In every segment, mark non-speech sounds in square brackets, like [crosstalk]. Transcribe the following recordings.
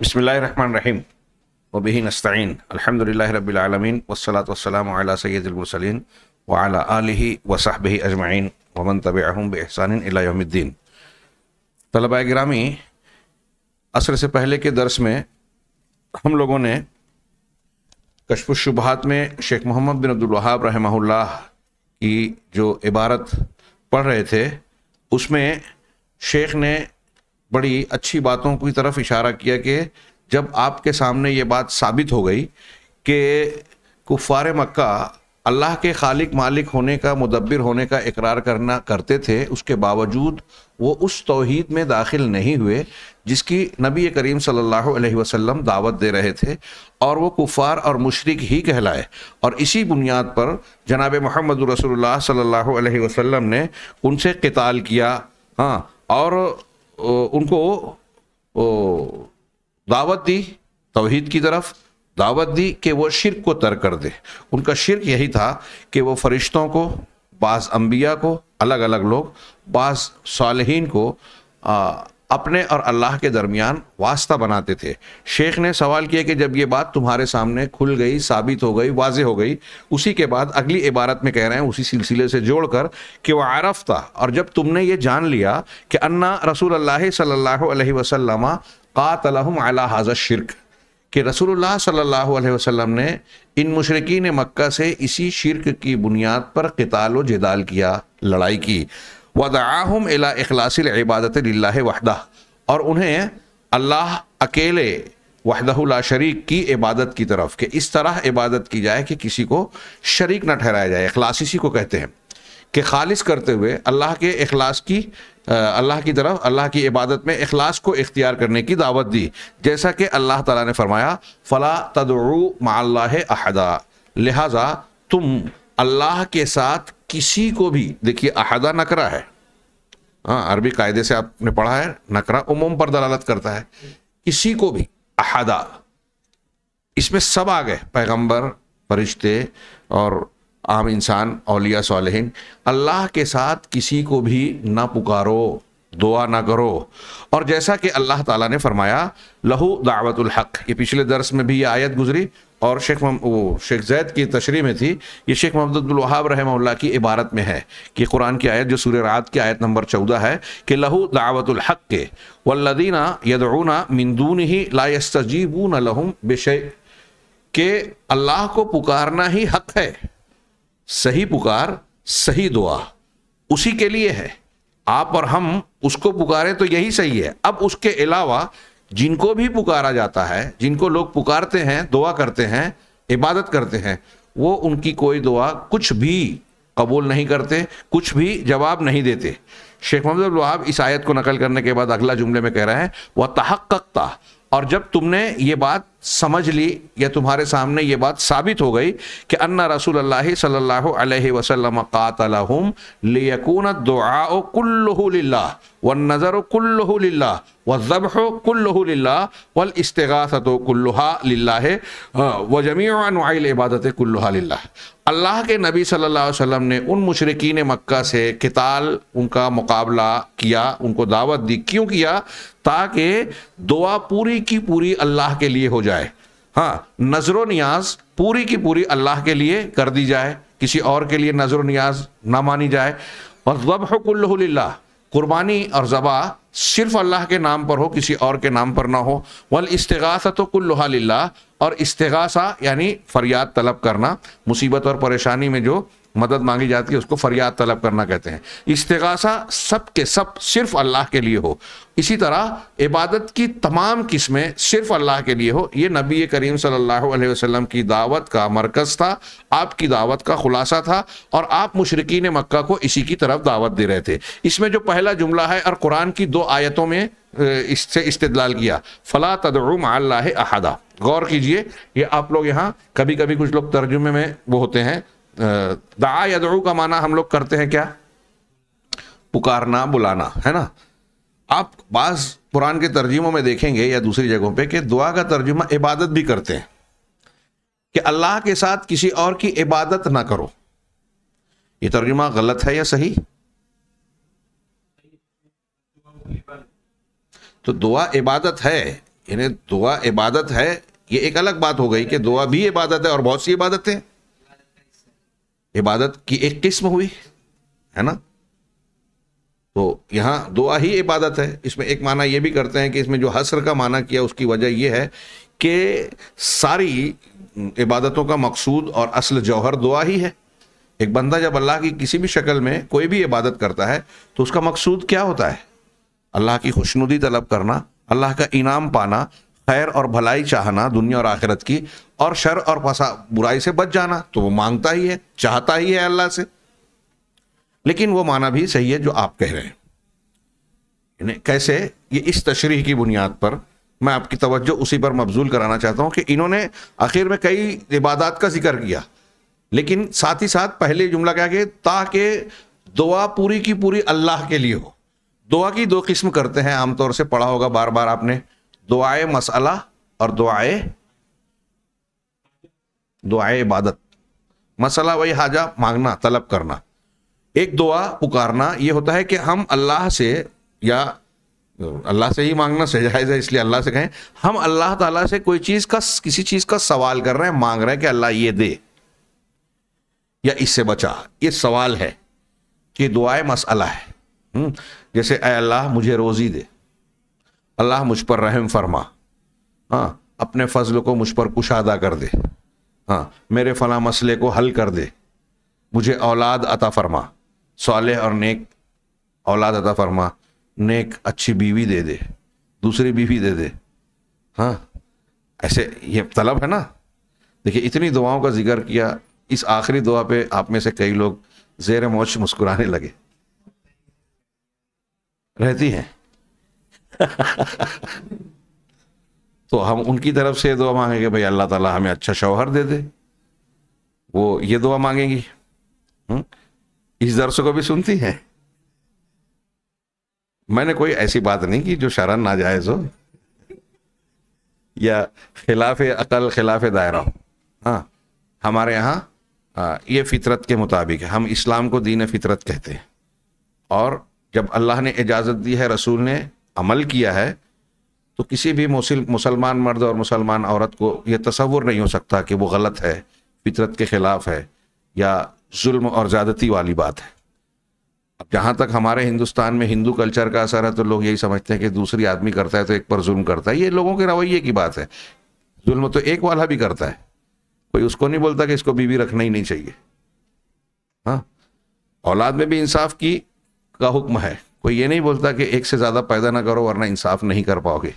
बसमीम वबी नस्तीन अलहमदिल्ला रबालमीन वसलात वसलम सैदुलमसलिन वाला आलि वसाहब अजमाइन वमन तब बहसान अलाद्दीन तलबा ग्रामी असर से पहले के दर्स में हम लोगों ने कशबुशुबहत में शेख मोहम्मद बिन अब्दुलवाहाब रहमहुल्ला की जो इबारत पढ़ रहे थे उसमें शेख ने बड़ी अच्छी बातों की तरफ इशारा किया कि जब आपके सामने ये बात साबित हो गई कि कुफ़ार मक्का अल्लाह के खालिक मालिक होने का मुदबिर होने का इकरार करना करते थे उसके बावजूद वो उस तोहद में दाखिल नहीं हुए जिसकी नबी करीम सल्लल्लाहु अलैहि वसल्लम दावत दे रहे थे और वो कुफ़ार और मशरक़ ही कहलाए और इसी बुनियाद पर जनाब मोहम्मद रसोल्ला वसम ने उनसे कताल किया हाँ और उनको दावत दी तोहहीद की तरफ दावत दी कि वो शिरक को तर कर दे उनका शिरक यही था कि वो फरिश्तों को बास अम्बिया को अलग अलग लोग बास सालहीन को आ, अपने और अल्लाह के दरमियान वास्ता बनाते थे शेख ने सवाल किया कि जब ये बात तुम्हारे सामने खुल गई साबित हो गई वाज हो गई उसी के बाद अगली इबारत में कह रहे हैं उसी सिलसिले से जोड़कर कि वह आरफ था और जब तुमने ये जान लिया कि अन्ना रसूल अल्लाह सल्ला वसलम कातलहम अला हाजत शिरक कि रसूलुल्लाह सल्लल्लाहु अलैहि वसल्लम ने इन मशरकिन मक्का से इसी शिरक की बुनियाद पर कताल व जदाल किया लड़ाई की वदाहम अला अखलासिल इबादत वहदा और उन्हें अल्लाह अकेले वहदहुल्ला शरीक की इबादत की तरफ के इस तरह इबादत की जाए कि किसी को शरीक ना ठहराया जाए अखलास इसी को कहते हैं कि खालिस करते हुए अल्लाह के अखलास की अल्लाह की तरफ अल्लाह की इबादत में अखलास को इख्तियार करने की दावत दी जैसा कि अल्लाह ताला ने फरमाया फ़ला तदरू माल्ला अहदा लिहाजा तुम अल्लाह के साथ किसी को भी देखिए अहदा नकरा है हाँ अरबी कायदे से आपने पढ़ा है नकरा उमूम पर दलालत करता है किसी को भी अहदा इसमें सब आ गए पैगंबर फरिश्ते और आम इंसान अलिया सालहीन अल्लाह के साथ किसी को भी ना पुकारो दुआ ना करो और जैसा कि अल्लाह ताला ने फरमाया लहू दावतुल हक ये पिछले दर्स में भी ये आयत गुजरी और शेख वो शेख जैद की तशरी में थी ये शेख मोहम्मद वहाब रहमल्ला की इबारत में है कि कुरान की आयत जो सूर्य रात की आयत नंबर चौदह है कि लहू दावतुल हक के वल्लदीना यदूना मिंदून ही न लहम बेशे के अल्लाह को पुकारना ही हक है सही पुकार सही दुआ उसी के लिए है आप और हम उसको पुकारें तो यही सही है अब उसके अलावा जिनको भी पुकारा जाता है जिनको लोग पुकारते हैं दुआ करते हैं इबादत करते हैं वो उनकी कोई दुआ कुछ भी कबूल नहीं करते कुछ भी जवाब नहीं देते शेख मोहम्मद वहाब इस आयत को नकल करने के बाद अगला जुमले में कह रहे हैं वह तहक़ता और जब तुमने ये बात समझ ली या तुम्हारे सामने ये बात साबित हो गई कि अन्ना रसूल अल्लाह सल्लल्लाहु अलैहि वसल्लम कातलहुम लियकून दुआ कुल्लहु लिल्लाह व नज़र कुल्लहु लिल्लाह व ज़बह कुल्लहु लिल्लाह वल इस्तिगासत कुल्लुहा लिल्लाह व जमीअ अनवाइल इबादत कुल्लुहा लिल्लाह अल्लाह के नबी सल्लल्लाहु अलैहि वसल्लम ने उन मुशरकिन मक्का से किताल उनका मुकाबला किया उनको दावत दी क्यों किया ताकि दुआ पूरी की पूरी अल्लाह के लिए हो जाए हाँ नजर न्याज पूरी की पूरी अल्लाह के लिए कर दी जाए किसी और के लिए नजर न्याज ना मानी जाए और जबहकुल्ला कुर्बानी और ज़बा सिर्फ अल्लाह के नाम पर हो किसी और के नाम पर ना हो वल इस्तेगासा तो कुल्ला और इस्तेगासा यानी फरियाद तलब करना मुसीबत और परेशानी में जो मदद मांगी जाती है उसको फरियाद तलब करना कहते हैं इस्तगासा सब के सब सिर्फ अल्लाह के लिए हो इसी तरह इबादत की तमाम किस्में सिर्फ अल्लाह के लिए हो ये नबी करीम सल्लल्लाहु अलैहि वसल्लम की दावत का मरकज़ था आपकी दावत का खुलासा था और आप मुशरकिन मक्का को इसी की तरफ दावत दे रहे थे इसमें जो पहला जुमला है और कुरान की दो आयतों में इससे इस्तलाल किया फ़ला तदरुम अल्लाह अहदा गौर कीजिए ये आप लोग यहाँ कभी कभी कुछ लोग तर्जुमे में वो होते हैं या यदरू का माना हम लोग करते हैं क्या पुकारना बुलाना है ना आप बास कुरान के तर्जुमों में देखेंगे या दूसरी जगहों पे कि दुआ का तर्जुमा इबादत भी करते हैं कि अल्लाह के साथ किसी और की इबादत ना करो ये तर्जुमा गलत है या सही तो दुआ इबादत है यानी दुआ इबादत है ये एक अलग बात हो गई कि दुआ भी इबादत है और बहुत सी इबादतें इबादत की एक किस्म हुई है ना तो यहाँ दुआ ही इबादत है इसमें एक माना यह भी करते हैं कि इसमें जो हसर का माना किया उसकी वजह यह है कि सारी इबादतों का मकसूद और असल जौहर दुआ ही है एक बंदा जब अल्लाह की किसी भी शक्ल में कोई भी इबादत करता है तो उसका मकसूद क्या होता है अल्लाह की खुशनुदी तलब करना अल्लाह का इनाम पाना खैर और भलाई चाहना दुनिया और आखिरत की और शर और फसा बुराई से बच जाना तो वो मांगता ही है चाहता ही है अल्लाह से लेकिन वो माना भी सही है जो आप कह रहे हैं कैसे ये इस तशरी की बुनियाद पर मैं आपकी तवज्जो उसी पर मबजूल कराना चाहता हूँ कि इन्होंने आखिर में कई इबादत का जिक्र किया लेकिन साथ ही साथ पहले जुमला क्या कि ताकि दुआ पूरी की पूरी अल्लाह के लिए हो दुआ की दो किस्म करते हैं आमतौर से पढ़ा होगा बार बार आपने दुआए मसला और दुआए दुआए इबादत मसला वही हाजा मांगना तलब करना एक दुआ पुकारना ये होता है कि हम अल्लाह से या अल्लाह से ही मांगना सजायज़ है इसलिए अल्लाह से कहें हम अल्लाह ताला से कोई चीज़ का किसी चीज़ का सवाल कर रहे हैं मांग रहे हैं कि अल्लाह ये दे या इससे बचा ये सवाल है कि दुआए मसला है हम्म, जैसे अल्लाह मुझे रोज़ी दे अल्लाह मुझ पर रहम फरमा हाँ अपने फजल को मुझ पर कुशादा कर दे हाँ मेरे फला मसले को हल कर दे मुझे औलाद अता फरमा साले और नेक औलाद अता फरमा नेक अच्छी बीवी दे दे दूसरी बीवी दे दे हाँ ऐसे ये तलब है ना देखिए इतनी दुआओं का जिक्र किया इस आखिरी दुआ पे आप में से कई लोग जेर मोश मुस्कुराने लगे रहती हैं [laughs] तो हम उनकी तरफ से दुआ मांगेंगे भाई अल्लाह ताला हमें अच्छा शौहर दे दे वो ये दुआ मांगेंगी हम्म? इस दर्स को भी सुनती है मैंने कोई ऐसी बात नहीं की जो शरण नाजायज हो या खिलाफ अकल खिलाफ दायरा हो हाँ हमारे यहाँ ये फितरत के मुताबिक है हम इस्लाम को दीन फितरत कहते हैं और जब अल्लाह ने इजाज़त दी है रसूल ने अमल किया है तो किसी भी मुसलमान मर्द और मुसलमान औरत को यह तस्वुर नहीं हो सकता कि वो गलत है फितरत के ख़िलाफ़ है या जुल्म और ज़्यादती वाली बात है अब जहाँ तक हमारे हिंदुस्तान में हिंदू कल्चर का असर है तो लोग यही समझते हैं कि दूसरी आदमी करता है तो एक पर जुल्म करता है ये लोगों के रवैये की बात है जुल्म तो एक वाला भी करता है कोई उसको नहीं बोलता कि इसको बीवी रखना ही नहीं चाहिए हाँ औलाद में भी इंसाफ की का हुक्म है कोई ये नहीं बोलता कि एक से ज़्यादा पैदा ना करो वरना इंसाफ नहीं कर पाओगे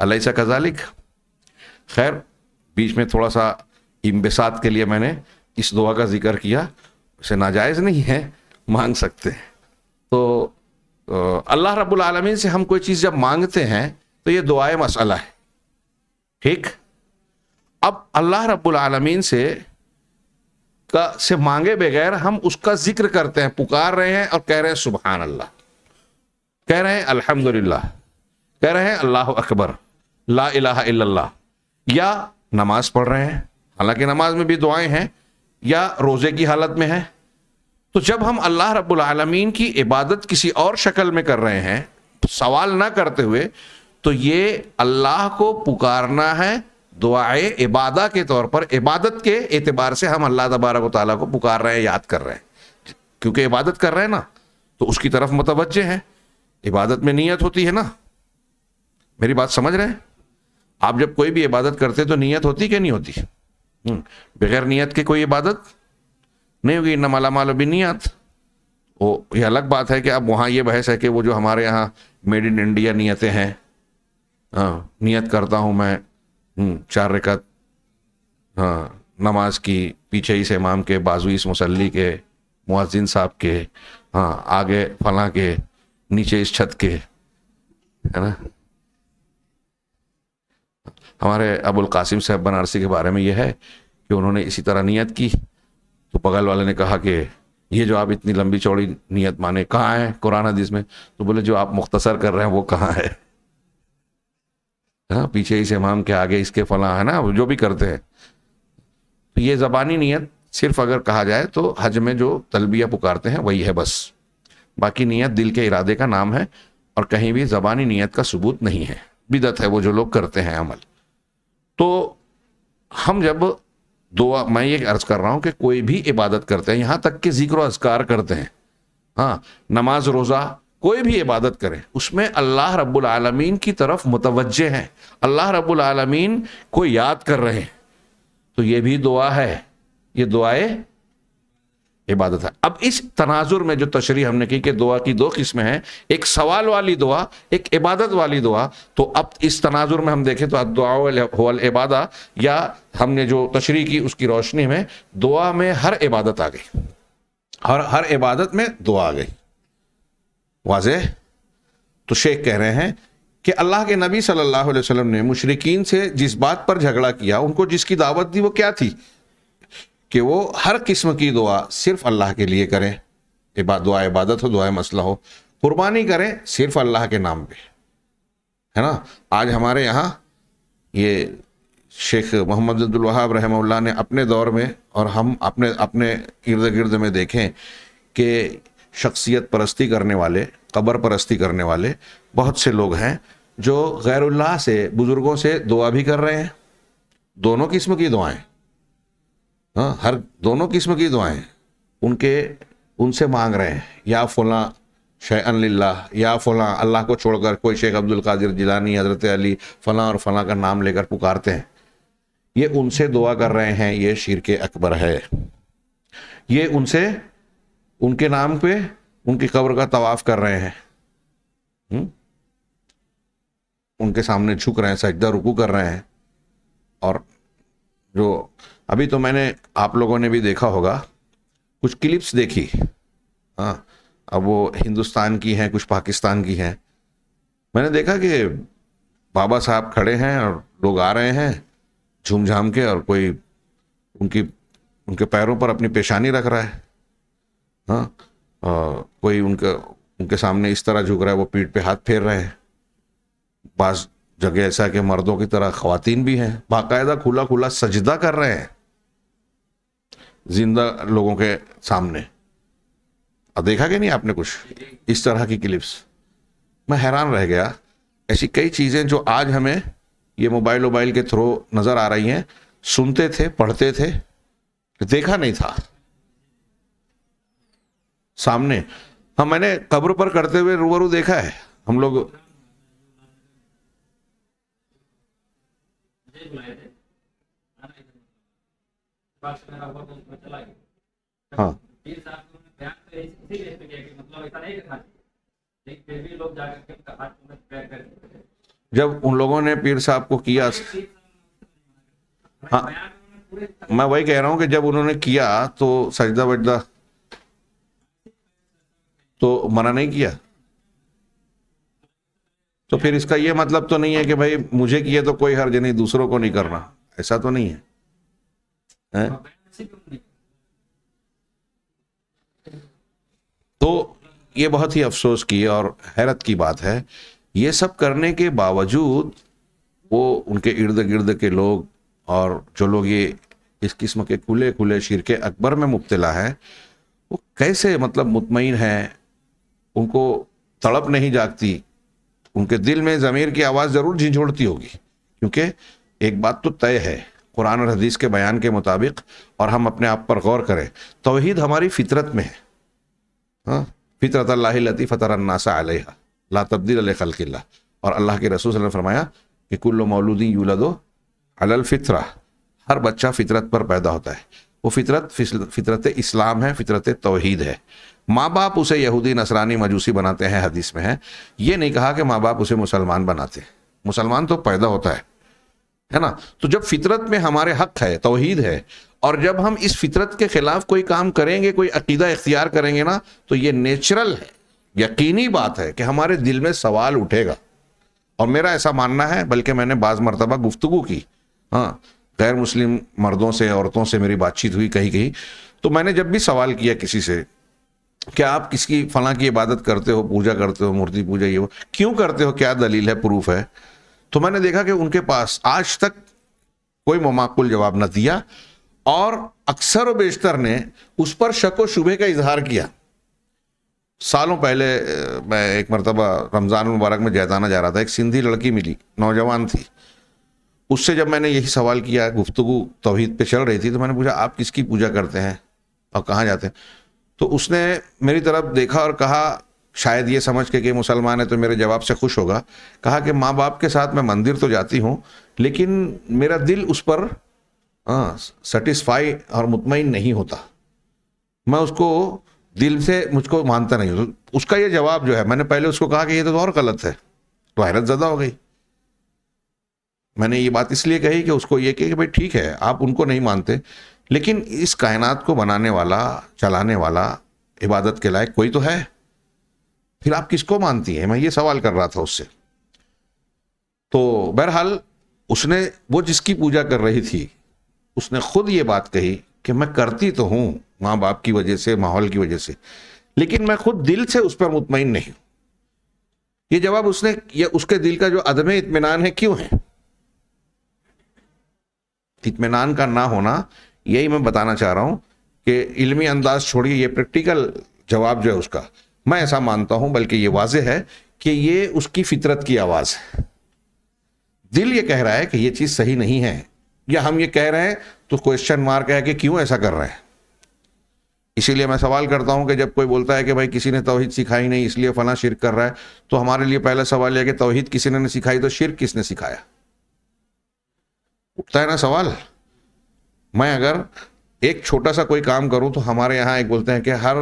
अलैसा कजालिक खैर बीच में थोड़ा सा इम्बिसात के लिए मैंने इस दुआ का जिक्र किया उसे नाजायज़ नहीं है मांग सकते हैं तो अल्लाह रब्बुल आलमीन से हम कोई चीज़ जब मांगते हैं तो ये दुआए मसला है ठीक अब अल्लाह रब्बुल आलमीन से का से मांगे बगैर हम उसका जिक्र करते हैं पुकार रहे हैं और कह रहे हैं सुबहान अल्लाह कह रहे हैं अल्हम्दुलिल्लाह कह रहे हैं अल्लाह अकबर ला इलाहा इल्लल्लाह या नमाज पढ़ रहे हैं हालांकि नमाज में भी दुआएं हैं या रोज़े की हालत में है तो जब हम अल्लाह रब्बुल आलमीन की इबादत किसी और शक्ल में कर रहे हैं सवाल ना करते हुए तो ये अल्लाह को पुकारना है दुआए इबादा के तौर पर इबादत के एतबार से हम अल्लाह तबारक ताली को पुकार रहे हैं याद कर रहे हैं क्योंकि इबादत कर रहे हैं ना तो उसकी तरफ मुतवजह है इबादत में नीयत होती है ना मेरी बात समझ रहे हैं आप जब कोई भी इबादत करते तो नीयत होती कि नहीं होती हम्म, बगैर नीयत के कोई इबादत नहीं होगी न माला माल भी नीयत वो ये अलग बात है कि अब वहाँ ये बहस है कि वो जो हमारे यहाँ मेड इन इंडिया नीयतें हैं हाँ, नीयत करता हूँ मैं हम्म, चार रकत हाँ नमाज की पीछे इस इमाम के बाजू इस मुसल्ली के मुआजिन साहब के हाँ आगे फला के नीचे इस छत के है ना हमारे अबुल कासिम साहब बनारसी के बारे में यह है कि उन्होंने इसी तरह नियत की तो बगल वाले ने कहा कि ये जो आप इतनी लंबी चौड़ी नियत माने कहाँ है कुरान हदीस में तो बोले जो आप मुख्तसर कर रहे हैं वो कहाँ है हाँ पीछे इस इमाम के आगे इसके फला है ना जो भी करते हैं तो ये ज़बानी नीयत सिर्फ अगर कहा जाए तो हज में जो तलबिया पुकारते हैं वही है बस बाकी नीयत दिल के इरादे का नाम है और कहीं भी ज़बानी नीयत का सबूत नहीं है बिदत है वो जो लोग करते हैं अमल तो हम जब दुआ मैं ये अर्ज़ कर रहा हूँ कि कोई भी इबादत करते हैं यहाँ तक कि जिक्र असकार करते हैं हाँ नमाज रोज़ा कोई भी इबादत करें उसमें अल्लाह रब्बुल आलमीन की तरफ मुतवजह हैं अल्लाह रब्बुल आलमीन को याद कर रहे हैं तो ये भी दुआ है ये दुआए इबादत है अब इस तनाजुर में जो तशरी हमने की कि दुआ की दो किस्में हैं एक सवाल वाली दुआ एक इबादत वाली दुआ तो अब इस तनाजुर में हम देखें तो दुआल इबादा या हमने जो तशरी की उसकी रोशनी में दुआ में हर इबादत आ गई हर हर इबादत में दुआ आ गई वाज तो शेख कह रहे हैं कि अल्लाह के नबी सल्लल्लाहु अलैहि वसल्लम ने मुशरकिन से जिस बात पर झगड़ा किया उनको जिसकी दावत दी वो क्या थी कि वो हर किस्म की दुआ सिर्फ अल्लाह के लिए करें इबाद दुआ इबादत हो दुआ मसला हो कुर्बानी करें सिर्फ अल्लाह के नाम पे है ना आज हमारे यहाँ ये शेख मोहम्मद अब्दुलवाहाब रहमल्ला ने अपने दौर में और हम अपने अपने इर्द गिर्द में देखें कि शख्सियत परस्ती करने वाले कबर परस्ती करने वाले बहुत से लोग हैं जो गैरुल्लाह से बुज़ुर्गों से दुआ भी कर रहे हैं दोनों किस्म की दुआएं हाँ हर दोनों किस्म की दुआएं उनके उनसे मांग रहे हैं या फला शैन अनिल्ला या फला अल्लाह को छोड़कर कोई शेख अब्दुल कादिर जिलानी हज़रत अली फ़लाँ और फ़लाँ का नाम लेकर पुकारते हैं ये उनसे दुआ कर रहे हैं ये शिर के अकबर है ये उनसे उनके नाम पे उनकी कब्र का तवाफ कर रहे हैं हम्म? उनके सामने झुक रहे हैं सजदा रुकू कर रहे हैं और जो अभी तो मैंने आप लोगों ने भी देखा होगा कुछ क्लिप्स देखी हाँ अब वो हिंदुस्तान की हैं कुछ पाकिस्तान की हैं मैंने देखा कि बाबा साहब खड़े हैं और लोग आ रहे हैं झूम झाम के और कोई उनकी उनके पैरों पर अपनी पेशानी रख रहा है हाँ कोई उनका उनके सामने इस तरह झुक रहा है वो पीठ पे हाथ फेर रहे हैं बाज जगह ऐसा कि मर्दों की तरह खातन भी हैं बाकायदा खुला खुला सजदा कर रहे हैं जिंदा लोगों के सामने देखा कि नहीं आपने कुछ इस तरह की क्लिप्स मैं हैरान रह गया ऐसी कई चीज़ें जो आज हमें ये मोबाइल वोबाइल के थ्रू नज़र आ रही हैं सुनते थे पढ़ते थे देखा नहीं था सामने हाँ मैंने कब्र पर करते हुए रूबरू देखा है हम लोग हाँ जब उन लोगों ने पीर साहब को किया हाँ मैं वही कह रहा हूँ कि जब उन्होंने किया तो सजदा वजदा तो मना नहीं किया तो फिर इसका यह मतलब तो नहीं है कि भाई मुझे किए तो कोई हर्ज नहीं दूसरों को नहीं करना ऐसा तो नहीं है, है? तो ये बहुत ही अफसोस की और हैरत की बात है ये सब करने के बावजूद वो उनके इर्द गिर्द के लोग और जो लोग ये इस किस्म के खुले खुले शिरके अकबर में मुबतला है वो कैसे मतलब मुतमिन हैं उनको तड़प नहीं जागती उनके दिल में ज़मीर की आवाज़ ज़रूर झिझोड़ती होगी क्योंकि एक बात तो तय है कुरान और हदीस के बयान के मुताबिक और हम अपने आप पर गौर करें तोहहीद हमारी फितरत में है हाँ फितरत अल्लाह लती फ़तरन्नासा अलहा ला तब्दील खलक़िल्ला और अल्लाह के रसूल ने फरमाया कि कुल्लो मौलूदी यूलदो अलल फितरा हर बच्चा फितरत पर पैदा होता है वो फितरत फितरत इस्लाम है फितरत तोहहीद है माँ बाप उसे यहूदी नसरानी मजूसी बनाते हैं हदीस में है ये नहीं कहा कि माँ बाप उसे मुसलमान बनाते हैं मुसलमान तो पैदा होता है है ना तो जब फितरत में हमारे हक है तोहहीद है और जब हम इस फितरत के खिलाफ कोई काम करेंगे कोई अकीदा इख्तियार करेंगे ना तो ये नेचुरल है यकीनी बात है कि हमारे दिल में सवाल उठेगा और मेरा ऐसा मानना है बल्कि मैंने बाज़ मरतबा गुफ्तु की हाँ गैर मुस्लिम मर्दों से औरतों से मेरी बातचीत हुई कहीं कहीं तो मैंने जब भी सवाल किया किसी से क्या आप किसकी फला की इबादत करते हो पूजा करते हो मूर्ति पूजा ये वो क्यों करते हो क्या दलील है प्रूफ है तो मैंने देखा कि उनके पास आज तक कोई ममाकुल जवाब न दिया और अक्सर व बेशतर ने उस पर शक व शुभे का इजहार किया सालों पहले मैं एक मरतबा रमज़ान मुबारक में जैताना जा रहा था एक सिंधी लड़की मिली नौजवान थी उससे जब मैंने यही सवाल किया गुफ्तु तोहहीद पे चल रही थी तो मैंने पूछा आप किसकी पूजा करते हैं और कहाँ जाते हैं तो उसने मेरी तरफ देखा और कहा शायद ये समझ के कि मुसलमान है तो मेरे जवाब से खुश होगा कहा कि माँ बाप के साथ मैं मंदिर तो जाती हूँ लेकिन मेरा दिल उस पर सेटिस्फाई हाँ, और मुतमिन नहीं होता मैं उसको दिल से मुझको मानता नहीं हूँ तो उसका ये जवाब जो है मैंने पहले उसको कहा कि ये तो और गलत है तो हैरत ज़्यादा हो गई मैंने ये बात इसलिए कही कि उसको ये कि भाई ठीक है आप उनको नहीं मानते लेकिन इस कायनात को बनाने वाला चलाने वाला इबादत के लायक कोई तो है फिर आप किसको मानती हैं मैं ये सवाल कर रहा था उससे तो बहरहाल उसने वो जिसकी पूजा कर रही थी उसने खुद ये बात कही कि मैं करती तो हूँ माँ बाप की वजह से माहौल की वजह से लेकिन मैं खुद दिल से उस पर मुतमिन नहीं हूँ ये जवाब उसने ये उसके दिल का जो अदम इतमान है क्यों है इतमान का ना होना यही मैं बताना चाह रहा हूँ कि इलमी अंदाज छोड़िए ये प्रैक्टिकल जवाब जो है उसका मैं ऐसा मानता हूँ बल्कि ये वाज है कि ये उसकी फितरत की आवाज़ है दिल ये कह रहा है कि ये चीज़ सही नहीं है या हम ये कह रहे हैं तो क्वेश्चन मार्क है कि क्यों ऐसा कर रहे हैं इसीलिए मैं सवाल करता हूं कि जब कोई बोलता है कि भाई किसी ने तोहहीद सिखाई नहीं इसलिए फला शिरक कर रहा है तो हमारे लिए पहला सवाल यह कि तोहहीद किसी ने नहीं सिखाई तो शिरक किसने सिखाया उठता है ना सवाल मैं अगर एक छोटा सा कोई काम करूं तो हमारे यहाँ एक बोलते हैं कि हर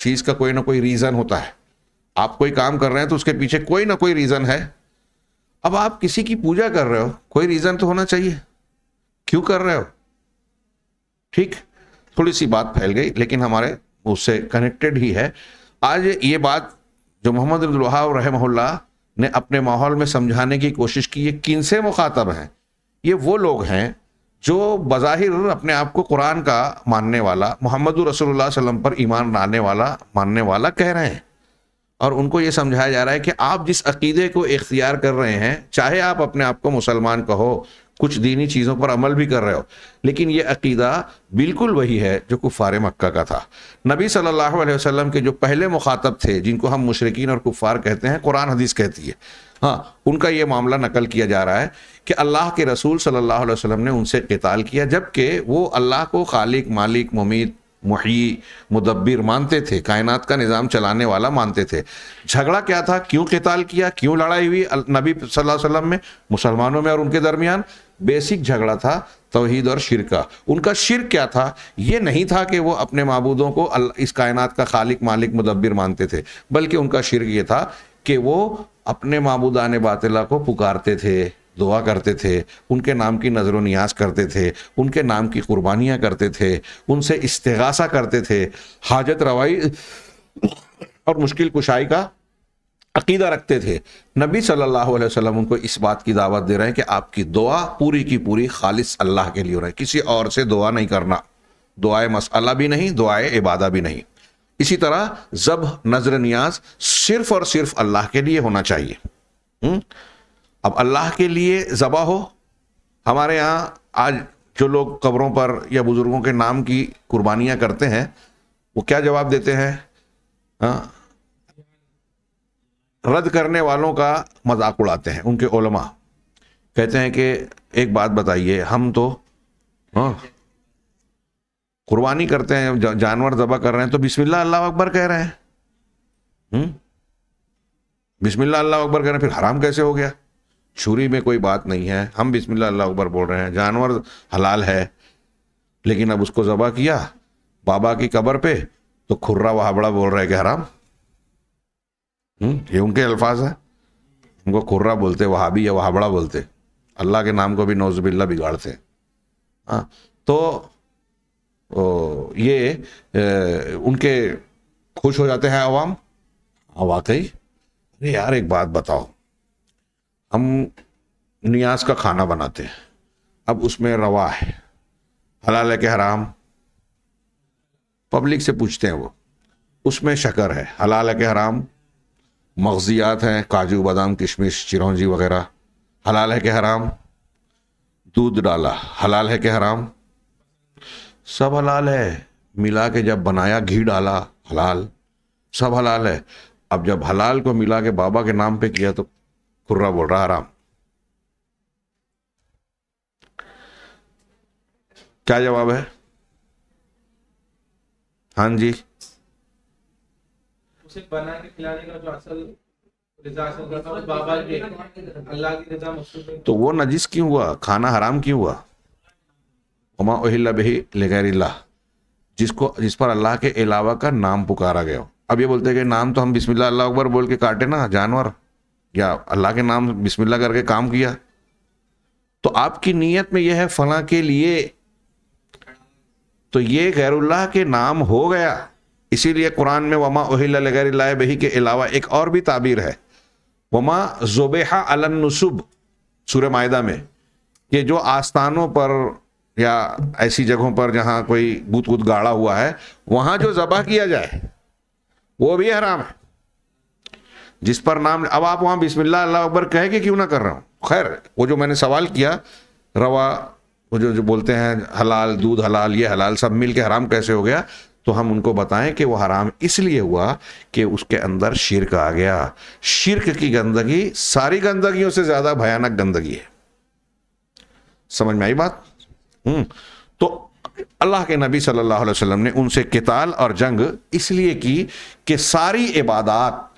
चीज़ का कोई ना कोई रीज़न होता है आप कोई काम कर रहे हैं तो उसके पीछे कोई ना कोई रीज़न है अब आप किसी की पूजा कर रहे हो कोई रीज़न तो होना चाहिए क्यों कर रहे हो ठीक थोड़ी सी बात फैल गई लेकिन हमारे उससे कनेक्टेड ही है आज ये बात जो मोहम्मद अब्दुल्हा रहमल्ला ने अपने माहौल में समझाने की कोशिश की ये किन से मुखातब हैं ये वो लोग हैं जो बज़ाहिर अपने आप को कुरान का मानने वाला मोहम्मद रसोल्ला वसम पर ईमान लाने वाला मानने वाला कह रहे हैं और उनको ये समझाया जा रहा है कि आप जिस अकीदे को इख्तियार कर रहे हैं चाहे आप अपने आप को मुसलमान कहो कुछ दीनी चीज़ों पर अमल भी कर रहे हो लेकिन ये अकीदा बिल्कुल वही है जो कुफ़ार मक्का का था नबी सल्लल्लाहु अलैहि वसल्लम के जो पहले मुखातब थे जिनको हम मुशरकिन और कुफ़ार कहते हैं कुरान हदीस कहती है हाँ उनका यह मामला नकल किया जा रहा है कि अल्लाह के रसूल सल्लल्लाहु अलैहि वसल्लम ने उनसे कताल किया जबकि वो अल्लाह को खालिक मालिक ममीद मुही मुदब्बिर मानते थे कायनात का निज़ाम चलाने वाला मानते थे झगड़ा क्या था क्यों कताल किया क्यों लड़ाई हुई नबी सल्लल्लाहु अलैहि वसल्लम में मुसलमानों में और उनके दरमियान बेसिक झगड़ा था तोहहीद और शिर का उनका शिर क्या था ये नहीं था कि वो अपने मबूदों को इस कायनात का खालिक मालिक मुदब्बिर मानते थे बल्कि उनका शिर ये था कि वो अपने मबूदान बातला को पुकारते थे दुआ करते थे उनके नाम की नज़र न्याज करते थे उनके नाम की कुर्बानियाँ करते थे उनसे इस्तगासा करते थे हाजत रवाई और मुश्किल कुशाई का अकीदा रखते थे नबी सल्लल्लाहु अलैहि वसल्लम उनको इस बात की दावत दे रहे हैं कि आपकी दुआ पूरी की पूरी खालिस अल्लाह के लिए हो रहे है किसी और से दुआ नहीं करना दुआए मसला भी नहीं दुआए इबादा भी नहीं इसी तरह जब नजर न्याज सिर्फ और सिर्फ अल्लाह के लिए होना चाहिए हुँ? हम्म? अब अल्लाह के लिए जबा हो हमारे यहाँ आज जो लोग कब्रों पर या बुजुर्गों के नाम की कुर्बानियां करते हैं वो क्या जवाब देते हैं हाँ? रद्द करने वालों का मजाक उड़ाते हैं उनके ओलमा कहते हैं कि एक बात बताइए हम तो हाँ कुर्बानी करते हैं जानवर जबा कर रहे हैं तो बिस्मिल्ला अल्लाह अकबर कह रहे हैं हम्म? बिस्मिल्ला अल्लाह अकबर कह रहे हैं फिर हराम कैसे हो गया छुरी में कोई बात नहीं है हम बिस्मिल्ला अल्लाह अकबर बोल रहे हैं जानवर हलाल है लेकिन अब उसको जबा किया बाबा की कबर पे तो खुर्रा वहाबड़ा बोल रहे कि हराम हम्म? ये उनके अल्फाज हैं उनको खुर्रा बोलते वहाबी या वहाबड़ा बोलते अल्लाह के नाम को भी नौजबिल्ला बिगाड़ते हाँ तो ये उनके खुश हो जाते हैं आवाम हाँ वाकई अरे यार एक बात बताओ हम नियाज का खाना बनाते हैं अब उसमें रवा है हलाल है के हराम पब्लिक से पूछते हैं वो उसमें शकर है हलाल है के हराम मगजियात हैं काजू बादाम किशमिश चिरौंजी वगैरह हलाल है के हराम दूध डाला हलाल है के हराम सब हलाल है मिला के जब बनाया घी डाला हलाल सब हलाल है अब जब हलाल को मिला के बाबा के नाम पे किया तो खुर्रा बोल रहा आराम क्या जवाब है हाँ जी उसे बना के खिलाने का जो असल तो, तो वो नजिस क्यों हुआ खाना हराम क्यों हुआ उमा ओहिल्ला बही लगैरिल्ला जिसको जिस पर अल्लाह के अलावा का नाम पुकारा गया अब ये बोलते हैं कि नाम तो हम बिस्मिल्लाह अल्लाह अकबर बोल के काटे ना जानवर या अल्लाह के नाम बिस्मिल्लाह करके काम किया तो आपकी नीयत में यह है फला के लिए तो ये गैरुल्लाह के नाम हो गया इसीलिए कुरान में वमा ओहिल्ला गैर बही के अलावा एक और भी ताबीर है वमा जोबेहा अलनसुब सूर्य माहा में कि जो आस्थानों पर या ऐसी जगहों पर जहाँ कोई गुत गुत गाड़ा हुआ है वहाँ जो जबह किया जाए वो भी हराम है जिस पर नाम अब आप वहाँ बिस्मिल्लाह अल्लाह अकबर कह के क्यों ना कर रहा हूँ खैर वो जो मैंने सवाल किया रवा वो जो जो बोलते हैं हलाल दूध हलाल ये हलाल सब मिल के हराम कैसे हो गया तो हम उनको बताएं कि वो हराम इसलिए हुआ कि उसके अंदर शिरक आ गया शिरक की गंदगी सारी गंदगियों से ज़्यादा भयानक गंदगी है समझ में आई बात हम्म। तो अल्लाह के नबी सल्लल्लाहु अलैहि वसल्लम ने उनसे किताल और जंग इसलिए की कि सारी इबादत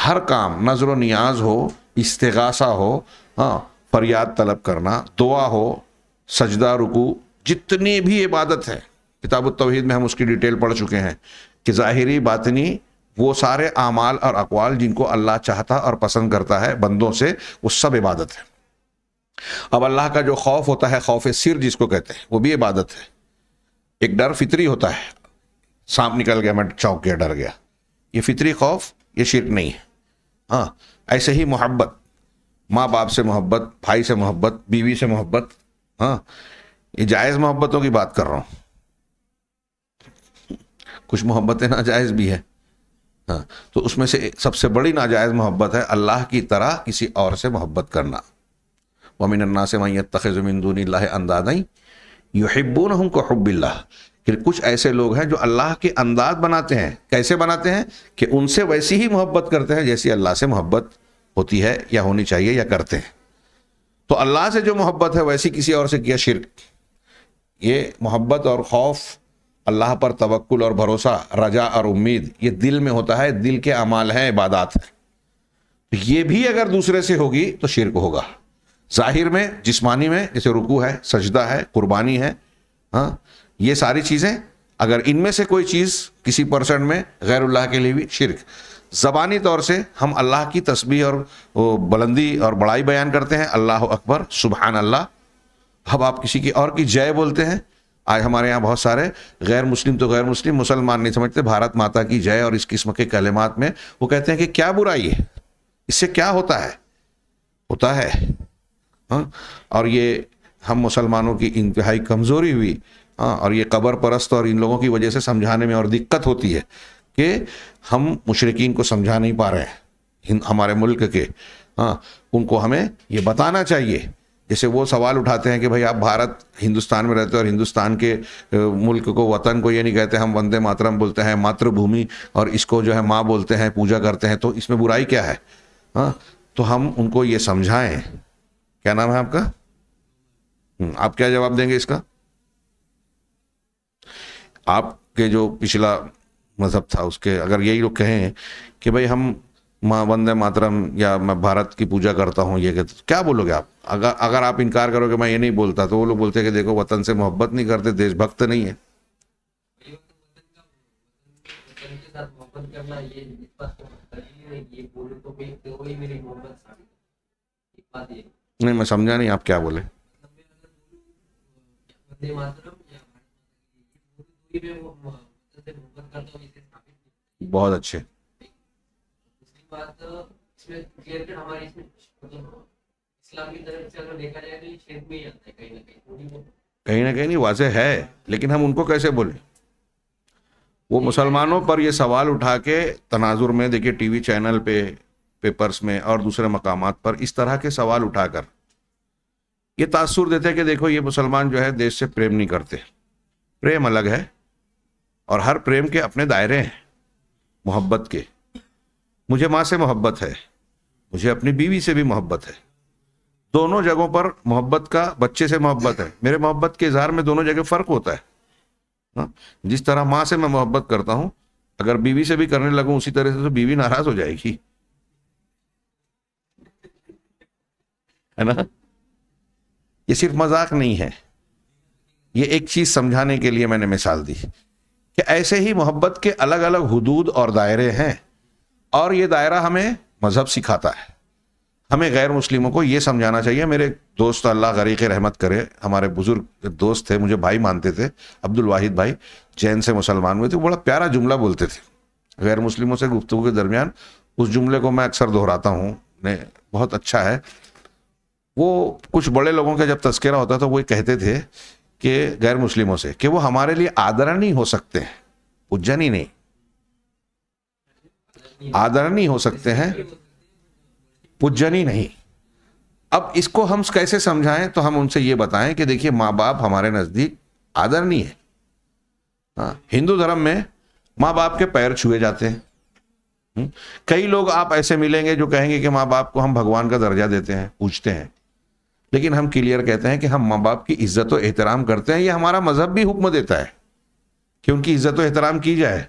हर काम नजर नियाज हो इस्तगासा हो हाँ फरियाद तलब करना दुआ हो सजदा रुकू जितनी भी इबादत है किताब तोहहीद में हम उसकी डिटेल पढ़ चुके हैं कि ज़ाहरी बातनी वो सारे अमाल और अकवाल जिनको अल्लाह चाहता और पसंद करता है बंदों से वो सब इबादत है अब अल्लाह का जो खौफ होता है खौफ सिर जिसको कहते हैं वो भी इबादत है एक डर फितरी होता है सांप निकल गया मैं चौंक गया डर गया ये फितरी खौफ ये शिर नहीं है हाँ ऐसे ही मोहब्बत माँ बाप से मोहब्बत भाई से मोहब्बत बीवी से मोहब्बत हाँ ये जायज़ मोहब्बतों की बात कर रहा हूँ कुछ मोहब्बतें नाजायज़ भी है हाँ तो उसमें से सबसे बड़ी नाजायज़ मोहब्बत है अल्लाह की तरह किसी और से मोहब्बत करना वमिन अन्ना से वहीं तखिज़मिन अंदाज़ हम को हब्बिल्ला फिर कुछ ऐसे लोग हैं जो अल्लाह के अंदाज बनाते हैं कैसे बनाते हैं कि उनसे वैसी ही मोहब्बत करते हैं जैसी अल्लाह से मोहब्बत होती है या होनी चाहिए या करते हैं तो अल्लाह से जो मोहब्बत है वैसी किसी और से किया शिरक ये मोहब्बत और खौफ अल्लाह पर तवक्कुल और भरोसा रजा और उम्मीद ये दिल में होता है दिल के अमाल हैं इबादत हैं ये भी अगर दूसरे से होगी तो शिरक होगा जाहिर में जिस्मानी में जैसे रुकू है सजदा है कुर्बानी है हाँ ये सारी चीज़ें अगर इनमें से कोई चीज़ किसी पर्सन में गैर अल्लाह के लिए भी शिरक ज़बानी तौर से हम अल्लाह की तस्बी और बुलंदी और बड़ाई बयान करते हैं अल्लाह अकबर सुबहान अल्लाह अब आप किसी की और की जय बोलते हैं आज हमारे यहाँ बहुत सारे गैर मुस्लिम तो गैर मुस्लिम मुसलमान नहीं समझते भारत माता की जय और इस किस्म के कलेमात में वो कहते हैं कि क्या बुराई है इससे क्या होता है होता है हाँ और ये हम मुसलमानों की इंतहाई कमज़ोरी हुई हाँ और ये कबर परस्त और इन लोगों की वजह से समझाने में और दिक्कत होती है कि हम मुशरकिन को समझा नहीं पा रहे हैं हमारे मुल्क के हाँ उनको हमें ये बताना चाहिए जैसे वो सवाल उठाते हैं कि भाई आप भारत हिंदुस्तान में रहते हो और हिंदुस्तान के मुल्क को वतन को ये नहीं कहते हम वंदे मातरम बोलते हैं मातृभूमि और इसको जो है माँ बोलते हैं पूजा करते हैं तो इसमें बुराई क्या है हाँ तो हम उनको ये समझाएं क्या नाम है आपका हम्म, आप क्या जवाब देंगे इसका आपके जो पिछला मजहब था उसके अगर यही लोग कहें कि भाई हम माँ वंदे मातरम या मैं भारत की पूजा करता हूँ ये तो क्या बोलोगे आप अगर अगर आप इनकार करोगे मैं ये नहीं बोलता तो वो लोग बोलते हैं कि देखो वतन से मोहब्बत नहीं करते देशभक्त नहीं है ये, ये नहीं मैं समझा नहीं आप क्या बोले बहुत अच्छे कहीं ना कहीं नहीं वाजे है लेकिन हम उनको कैसे बोले वो मुसलमानों पर ये सवाल उठा के तनाजुर में देखिए टीवी चैनल पे पेपर्स में और दूसरे मकाम पर इस तरह के सवाल उठाकर ये तासुर देते हैं कि देखो ये मुसलमान जो है देश से प्रेम नहीं करते प्रेम अलग है और हर प्रेम के अपने दायरे हैं मोहब्बत के मुझे माँ से मोहब्बत है मुझे अपनी बीवी से भी मोहब्बत है दोनों जगहों पर मोहब्बत का बच्चे से मोहब्बत है मेरे मोहब्बत के इजहार में दोनों जगह फ़र्क होता है ना? हाँ, जिस तरह माँ से मैं मोहब्बत करता हूँ अगर बीवी से भी करने लगूँ उसी तरह से तो बीवी नाराज़ हो जाएगी है ना ये सिर्फ मजाक नहीं है ये एक चीज समझाने के लिए मैंने मिसाल दी कि ऐसे ही मोहब्बत के अलग अलग हदूद और दायरे हैं और ये दायरा हमें मज़हब सिखाता है हमें गैर मुस्लिमों को ये समझाना चाहिए मेरे दोस्त अल्लाह गरीक रहमत करे हमारे बुज़ुर्ग दोस्त थे मुझे भाई मानते थे अब्दुल वाहिद भाई जैन से मुसलमान हुए थे बड़ा प्यारा जुमला बोलते थे गैर मुस्लिमों से गुफ्तु के दरमियान उस जुमले को मैं अक्सर दोहराता हूँ बहुत अच्छा है वो कुछ बड़े लोगों का जब तस्करा होता था वो ये कहते थे कि गैर मुस्लिमों से कि वो हमारे लिए आदरणीय हो सकते हैं उज्जैनी नहीं आदरणीय हो सकते हैं ही नहीं अब इसको हम कैसे समझाएं तो हम उनसे ये बताएं कि देखिए माँ बाप हमारे नज़दीक आदरणीय है हाँ हिंदू धर्म में माँ बाप के पैर छुए जाते हैं हम्म, कई लोग आप ऐसे मिलेंगे जो कहेंगे कि माँ बाप को हम भगवान का दर्जा देते हैं पूछते हैं लेकिन हम क्लियर कहते हैं कि हम माँ बाप की इज्जत और एहतराम करते हैं ये हमारा मजहब भी हुक्म देता है कि उनकी इज्जत और एहतराम की जाए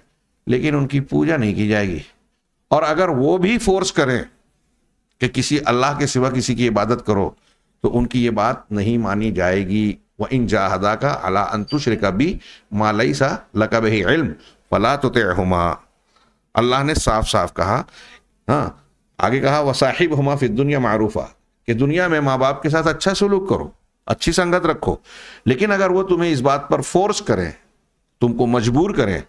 लेकिन उनकी पूजा नहीं की जाएगी और अगर वो भी फोर्स करें कि किसी अल्लाह के सिवा किसी की इबादत करो तो उनकी ये बात नहीं मानी जाएगी व इन जाहदा का अला अंतुशर का भी मालई सा लकब इल्म फला तो हुमा अल्लाह ने साफ साफ कहा हाँ आगे कहा वसाहिब हुमा फिर दुनिया मारूफा कि दुनिया में माँ बाप के साथ अच्छा सलूक करो अच्छी संगत रखो लेकिन अगर वो तुम्हें इस बात पर फोर्स करें तुमको मजबूर करें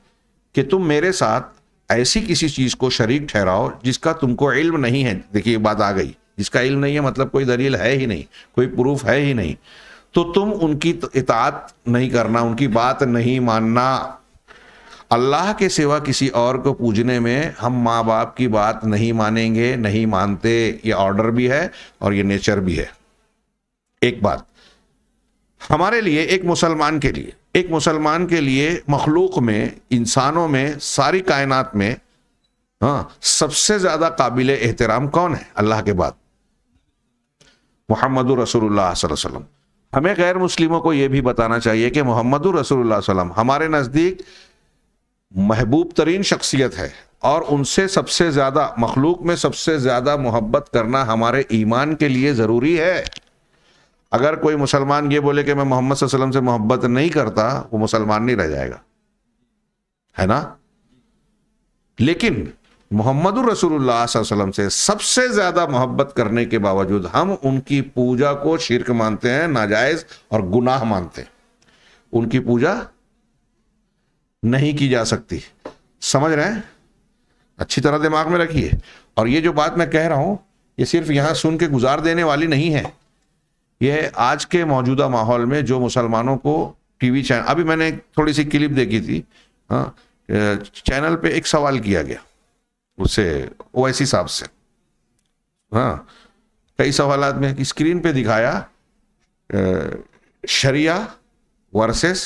कि तुम मेरे साथ ऐसी किसी चीज़ को शरीक ठहराओ जिसका तुमको इल्म नहीं है देखिए बात आ गई जिसका इल्म नहीं है मतलब कोई दलील है ही नहीं कोई प्रूफ है ही नहीं तो तुम उनकी इतात नहीं करना उनकी बात नहीं मानना अल्लाह के सिवा किसी और को पूजने में हम माँ बाप की बात नहीं मानेंगे नहीं मानते ये ऑर्डर भी है और ये नेचर भी है एक बात हमारे लिए एक मुसलमान के लिए एक मुसलमान के लिए मखलूक में इंसानों में सारी कायनात में हाँ सबसे ज़्यादा काबिल एहतराम कौन है अल्लाह के बाद मोहम्मद रसूलुल्लाह हमें गैर मुस्लिमों को यह भी बताना चाहिए कि मोहम्मद रसूल हमारे नज़दीक महबूब तरीन शख्सियत है और उनसे सबसे ज़्यादा मखलूक में सबसे ज़्यादा मोहब्बत करना हमारे ईमान के लिए ज़रूरी है अगर कोई मुसलमान ये बोले कि मैं मोहम्मद से मोहब्बत नहीं करता वो मुसलमान नहीं रह जाएगा है ना लेकिन मोहम्मद रसूलुल्लाह से सबसे ज़्यादा मोहब्बत करने के बावजूद हम उनकी पूजा को शिरक मानते हैं नाजायज़ और गुनाह मानते हैं उनकी पूजा नहीं की जा सकती समझ रहे हैं अच्छी तरह दिमाग में रखिए और ये जो बात मैं कह रहा हूँ ये सिर्फ यहाँ सुन के गुजार देने वाली नहीं है यह आज के मौजूदा माहौल में जो मुसलमानों को टीवी चैनल अभी मैंने थोड़ी सी क्लिप देखी थी हाँ चैनल पे एक सवाल किया गया उससे ओवैसी साहब से हाँ कई सवाल में स्क्रीन पे दिखाया शरिया वर्सेस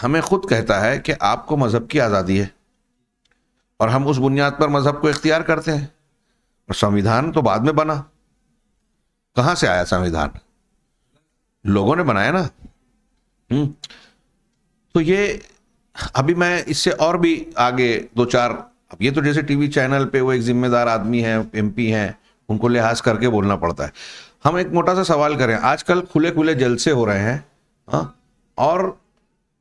हमें खुद कहता है कि आपको मज़हब की आज़ादी है और हम उस बुनियाद पर मज़हब को इख्तियार करते हैं और संविधान तो बाद में बना कहाँ से आया संविधान लोगों ने बनाया ना हम्म। तो ये अभी मैं इससे और भी आगे दो चार अब ये तो जैसे टीवी चैनल पे वो एक जिम्मेदार आदमी है एमपी हैं उनको लिहाज करके बोलना पड़ता है हम एक मोटा सा सवाल करें आजकल खुले खुले जलसे हो रहे हैं हाँ और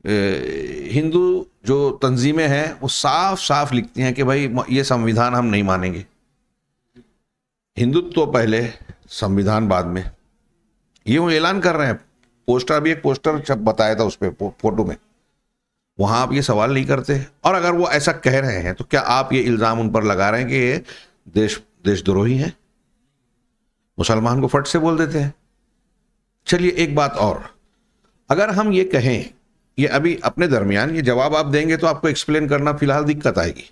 हिंदू जो तंजीमें हैं वो साफ साफ लिखती हैं कि भाई ये संविधान हम नहीं मानेंगे हिंदुत्व तो पहले संविधान बाद में ये वो ऐलान कर रहे हैं पोस्टर अभी एक पोस्टर जब बताया था उस पर फोटो में वहाँ आप ये सवाल नहीं करते और अगर वो ऐसा कह रहे हैं तो क्या आप ये इल्ज़ाम उन पर लगा रहे हैं कि ये देश देशद्रोही हैं मुसलमान को फट से बोल देते हैं चलिए एक बात और अगर हम ये कहें ये अभी अपने दरमियान ये जवाब आप देंगे तो आपको एक्सप्लेन करना फिलहाल दिक्कत आएगी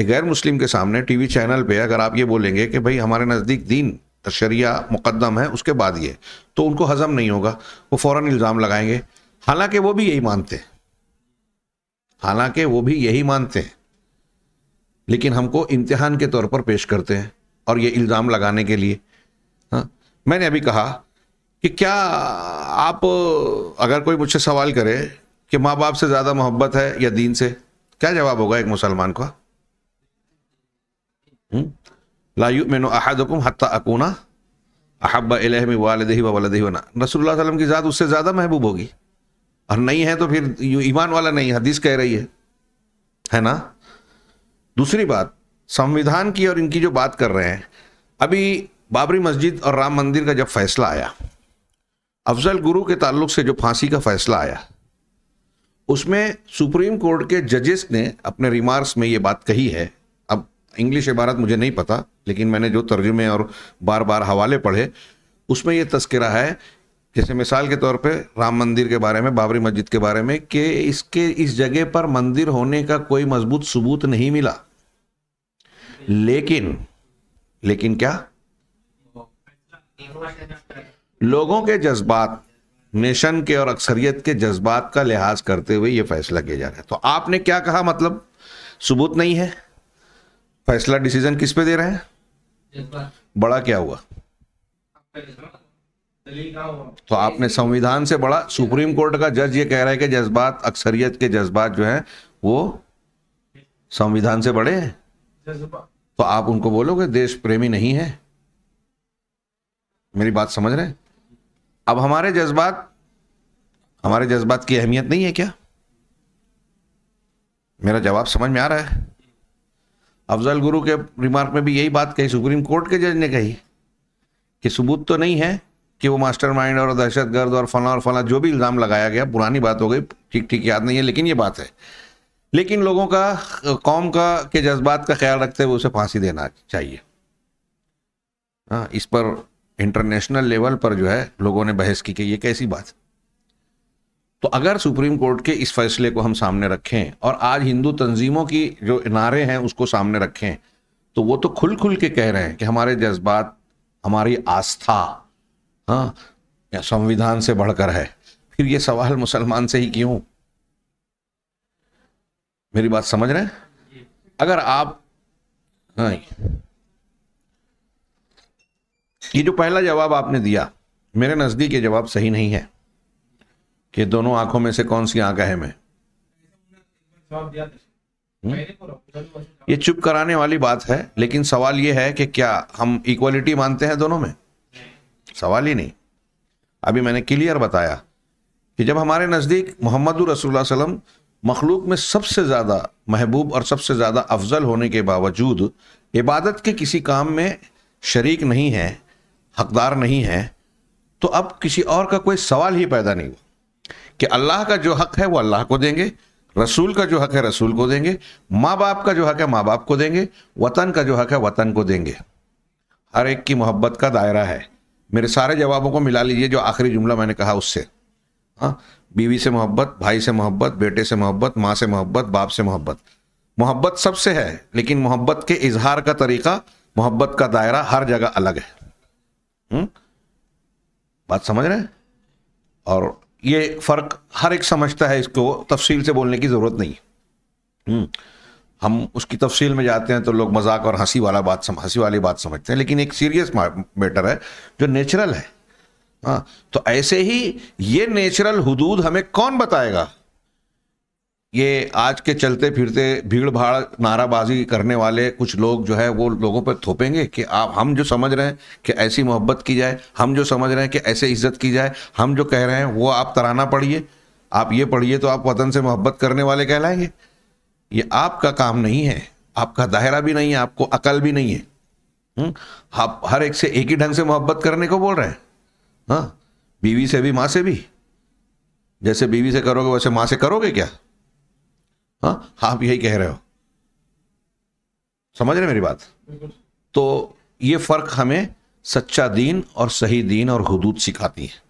एक गैर मुस्लिम के सामने टीवी चैनल पे अगर आप ये बोलेंगे कि भाई हमारे नज़दीक दीन तो शरिया मुकदम है उसके बाद ये तो उनको हजम नहीं होगा वो फ़ौरन इल्ज़ाम लगाएंगे हालांकि वो भी यही मानते हैं हालांकि वो भी यही मानते हैं लेकिन हमको इम्तहान के तौर पर पेश करते हैं और ये इल्ज़ाम लगाने के लिए हाँ मैंने अभी कहा कि क्या आप अगर कोई मुझसे सवाल करे कि माँ बाप से ज़्यादा मोहब्बत है या दीन से क्या जवाब होगा एक मुसलमान का हम्म? लायु मैनो अहदकुम हत्ता अकूना अहब अलहम वालदही वालदही वना रसोल्ला की ज़ात उससे ज़्यादा महबूब होगी और नहीं है तो फिर ईमान वाला नहीं हदीस कह रही है है ना दूसरी बात संविधान की और इनकी जो बात कर रहे हैं अभी बाबरी मस्जिद और राम मंदिर का जब फैसला आया अफजल गुरु के ताल्लुक से जो फांसी का फैसला आया उसमें सुप्रीम कोर्ट के जजेस ने अपने रिमार्क्स में ये बात कही है अब इंग्लिश इबारत मुझे नहीं पता लेकिन मैंने जो तर्जुमे और बार बार हवाले पढ़े उसमें ये तस्करा है जैसे मिसाल के तौर पे राम मंदिर के बारे में बाबरी मस्जिद के बारे में कि इसके इस जगह पर मंदिर होने का कोई मजबूत सबूत नहीं मिला लेकिन लेकिन क्या लोगों के जज्बात नेशन के और अक्सरियत के जज्बात का लिहाज करते हुए ये फैसला किया जा रहा है तो आपने क्या कहा मतलब सबूत नहीं है फैसला डिसीजन किस पे दे रहे हैं बड़ा क्या हुआ तो आपने संविधान से बड़ा सुप्रीम कोर्ट का जज ये कह रहा है कि जज्बात अक्सरियत के जज्बात जो है वो संविधान से बड़े हैं तो आप उनको बोलोगे देश प्रेमी नहीं है मेरी बात समझ रहे हैं अब हमारे जज्बात हमारे जज्बात की अहमियत नहीं है क्या मेरा जवाब समझ में आ रहा है अफजल गुरु के रिमार्क में भी यही बात कही सुप्रीम कोर्ट के जज ने कही कि सबूत तो नहीं है कि वो मास्टरमाइंड और दहशतगर्द और फला और फला जो भी इल्ज़ाम लगाया गया पुरानी बात हो गई ठीक ठीक याद नहीं है लेकिन ये बात है लेकिन लोगों का कौम का के जज्बात का ख्याल रखते हुए उसे फांसी देना चाहिए हाँ इस पर इंटरनेशनल लेवल पर जो है लोगों ने बहस की कि ये कैसी बात तो अगर सुप्रीम कोर्ट के इस फैसले को हम सामने रखें और आज हिंदू तंजीमों की जो इनारे हैं उसको सामने रखें तो वो तो खुल खुल के कह रहे हैं कि हमारे जज्बात हमारी आस्था हाँ या संविधान से बढ़कर है फिर ये सवाल मुसलमान से ही क्यों मेरी बात समझ रहे हैं अगर आप हाँ ये जो पहला जवाब आपने दिया मेरे नज़दीक ये जवाब सही नहीं है कि दोनों आंखों में से कौन सी आंख है मैं हम्म? ये चुप कराने वाली बात है लेकिन सवाल ये है कि क्या हम इक्वालिटी मानते हैं दोनों में सवाल ही नहीं अभी मैंने क्लियर बताया कि जब हमारे नज़दीक मोहम्मद रसुल्लाम मखलूक में सबसे ज़्यादा महबूब और सबसे ज़्यादा अफजल होने के बावजूद इबादत के किसी काम में शरीक नहीं है हकदार नहीं है तो अब किसी और का कोई सवाल ही पैदा नहीं हुआ कि अल्लाह का जो हक है वो अल्लाह को देंगे रसूल का जो हक है रसूल को देंगे माँ बाप का जो हक है माँ बाप को देंगे वतन का जो हक है वतन को देंगे हर एक की मोहब्बत का दायरा है मेरे सारे जवाबों को मिला लीजिए जो आखिरी जुमला मैंने कहा उससे हाँ बीवी से मोहब्बत भाई से मोहब्बत बेटे से मोहब्बत माँ से मोहब्बत बाप से मोहब्बत मोहब्बत सबसे है लेकिन मोहब्बत के इजहार का तरीका मोहब्बत का दायरा हर जगह अलग है हुँ? हम्म? बात समझ रहे हैं और ये फ़र्क हर एक समझता है इसको तफसील से बोलने की ज़रूरत नहीं हम्म। हम उसकी तफसील में जाते हैं तो लोग मजाक और हंसी वाला बात सम हंसी वाली बात समझते हैं लेकिन एक सीरियस मैटर है जो नेचुरल है हाँ तो ऐसे ही ये नेचुरल हदूद हमें कौन बताएगा ये आज के चलते फिरते भीड़ भाड़ नाराबाजी करने वाले कुछ लोग जो है वो लोगों पर थोपेंगे कि आप हम जो समझ रहे हैं कि ऐसी मोहब्बत की जाए हम जो समझ रहे हैं कि ऐसे इज्जत की जाए हम जो कह रहे हैं वो आप तराना पढ़िए आप ये पढ़िए तो आप वतन से मोहब्बत करने वाले कहलाएंगे ये आपका काम नहीं है आपका दायरा भी नहीं है आपको अकल भी नहीं है हम्म, आप हर एक से एक ही ढंग से मोहब्बत करने को बोल रहे हैं हाँ बीवी से भी माँ से भी जैसे बीवी से करोगे वैसे माँ से करोगे क्या हाँ आप यही कह रहे हो समझ रहे मेरी बात तो ये फ़र्क हमें सच्चा दीन और सही दीन और हदूद सिखाती है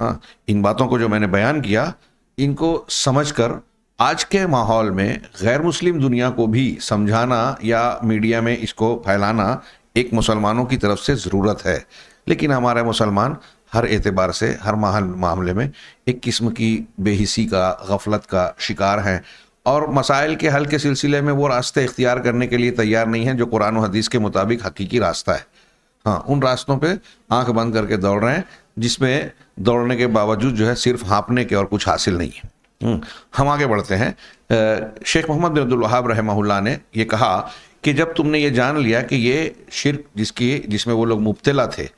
हाँ इन बातों को जो मैंने बयान किया इनको समझकर आज के माहौल में गैर मुस्लिम दुनिया को भी समझाना या मीडिया में इसको फैलाना एक मुसलमानों की तरफ से ज़रूरत है लेकिन हमारे मुसलमान हर एतबार से हर माह मामले में एक किस्म की बेहिसी का गफलत का शिकार हैं और मसाइल के हल के सिलसिले में वो रास्ते इख्तियार करने के लिए तैयार नहीं है जो कुरान और हदीस के मुताबिक हकीकी रास्ता है हाँ उन रास्तों पे आंख बंद करके दौड़ रहे हैं जिसमें दौड़ने के बावजूद जो है सिर्फ हाँपने के और कुछ हासिल नहीं है हम्म, हम आगे बढ़ते हैं शेख मोहम्मद बिन अब्दुल्वाहाब रहमहुल्ला ने यह कहा कि जब तुमने ये जान लिया कि ये शिरक जिसकी जिसमें वो लोग मुबतला थे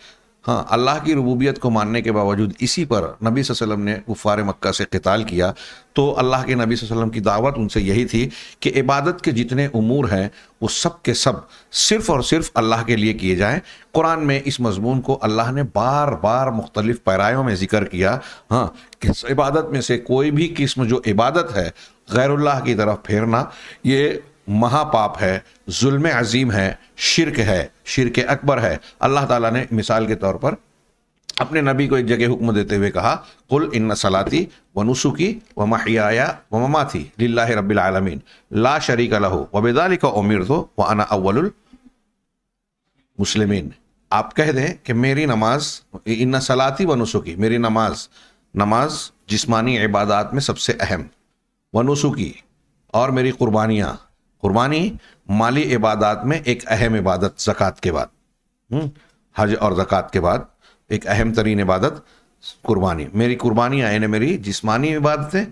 हाँ अल्लाह की रबूबियत को मानने के बावजूद इसी पर नबी वसल्लम ने गुफ़ार मक्का से कताल किया तो अल्लाह के नबी वसल्लम की दावत उनसे यही थी कि इबादत के जितने उमूर हैं वो सब के सब सिर्फ़ और सिर्फ अल्लाह के लिए किए जाएँ कुरान में इस मजमून को अल्लाह ने बार बार मुख्तलिफ़ पैरायों में ज़िक्र किया हाँ कि इबादत में से कोई भी किस्म जो इबादत है गैरुल्लाह की तरफ फेरना ये महापाप है जुल्म अजीम है शिरक है शिरक अकबर है अल्लाह ताला ने मिसाल के तौर पर अपने नबी को एक जगह हुक्म देते हुए कहा कुल इन सलाती व नुसुकी व महिया व ममाथी लाला रबालमीन ला शरीक लहो वबेदाली का उमिर दो व अना अवल मुसलमिन आप कह दें कि मेरी नमाज इन सलाती व नुसुकी मेरी नमाज नमाज जिस्मानी इबादत में सबसे अहम व नुसुकी और मेरी कुर्बानियाँ कुर्बानी माली इबादत में एक अहम इबादत ज़क़़त के बाद हम्म, हज और ज़क़़त के बाद एक अहम तरीन इबादत कुर्बानी मेरी कुर्बानी आए ने मेरी जिस्मानी इबादतें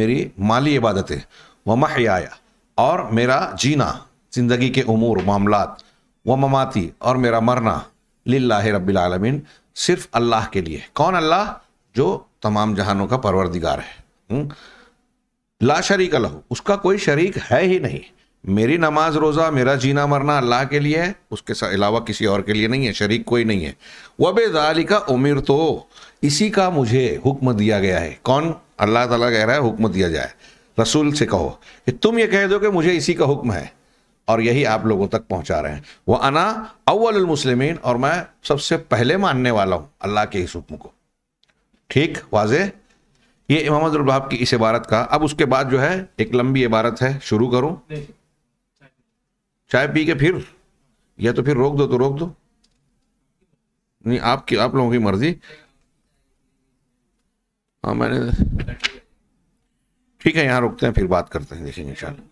मेरी माली इबादतें व आया और मेरा जीना ज़िंदगी के अमूर मामला व ममाती और मेरा मरना लाला रबीआलमिन सिर्फ अल्लाह के लिए कौन अल्लाह जो तमाम जहानों का परवरदिगार है हम्म, ला शरीक लहू उसका कोई शरीक है ही नहीं मेरी नमाज रोज़ा मेरा जीना मरना अल्लाह के लिए है उसके अलावा किसी और के लिए नहीं है शरीक कोई नहीं है वह दाली का उमिर तो इसी का मुझे हुक्म दिया गया है कौन अल्लाह ताला कह रहा है हुक्म दिया जाए रसूल से कहो कि तुम ये कह दो कि मुझे इसी का हुक्म है और यही आप लोगों तक पहुंचा रहे हैं वह अना अव्वल और मैं सबसे पहले मानने वाला हूँ अल्लाह के इस हुक्म को ठीक वाजे ये इमाम की इस इबारत का अब उसके बाद जो है एक लंबी इबारत है शुरू करूँ चाय पी के फिर या तो फिर रोक दो तो रोक दो नहीं आपकी आप लोगों की मर्जी हाँ मैंने ठीक है यहाँ रोकते हैं फिर बात करते हैं देखेंगे इंशाल्लाह